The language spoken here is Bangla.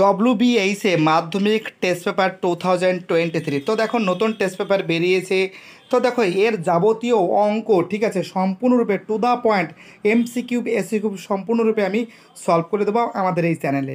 ডব্লিউবিএইচে মাধ্যমিক test paper two thousand twenty three তো দেখো নতুন টেস্ট পেপার বেরিয়েছে তো দেখো এর যাবতীয় অঙ্ক ঠিক আছে সম্পূর্ণরূপে to the point MCQ SAQ সম্পূর্ণরূপে আমি সলভ করে দেবো আমাদের এই চ্যানেলে